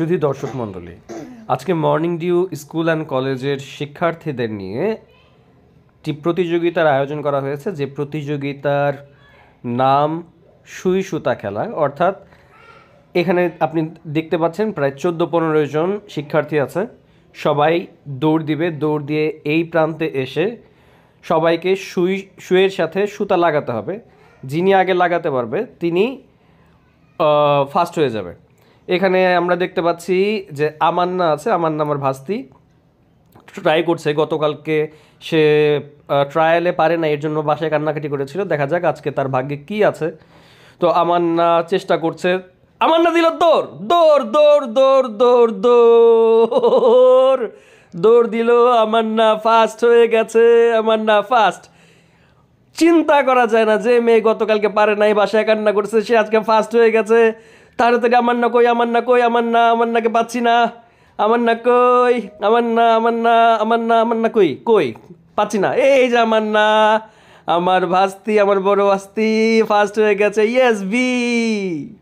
শুধু দর্শক মন্ডলী আজকে মর্নিং ডিউ স্কুল অ্যান্ড কলেজের শিক্ষার্থীদের নিয়ে একটি প্রতিযোগিতার আয়োজন করা হয়েছে যে প্রতিযোগিতার নাম সুই সুতা খেলা অর্থাৎ এখানে আপনি দেখতে পাচ্ছেন প্রায় চোদ্দো পনেরো জন শিক্ষার্থী আছে সবাই দৌড় দিবে দৌড় দিয়ে এই প্রান্তে এসে সবাইকে সুই সুয়ের সাথে সুতা লাগাতে হবে যিনি আগে লাগাতে পারবে তিনি ফার্স্ট হয়ে যাবে এখানে আমরা দেখতে পাচ্ছি যে আমান্না আছে আমান্না আমার ভাস্তি ট্রাই করছে গতকালকে সে ট্রায়ালে পারে না এর জন্য বাসায় কান্নাকাটি করেছিল দেখা যাক আজকে তার ভাগ্যে কি আছে তো আমান্না চেষ্টা করছে আমান্না দিল দৌড় দৌড় দৌড় দৌড় দৌড় দৌড় দৌড় দিল আমান্না ফাস্ট হয়ে গেছে আমান্না ফাস্ট চিন্তা করা যায় না যে মেয়ে গতকালকে পারে নাই বাসায় কান্না করছে সে আজকে ফাস্ট হয়ে গেছে তাড়াতাড়ি আমার না কই আমার না কই আমার না আমার নাকে পাচ্ছি না আমার না কই আমার না আমার না আমার না আমার না কই কই পাচ্ছি না এই যে আমার না আমার ভাস্তি আমার বড় ভাস্তি ফার্স্ট হয়ে গেছে ইয়েস বি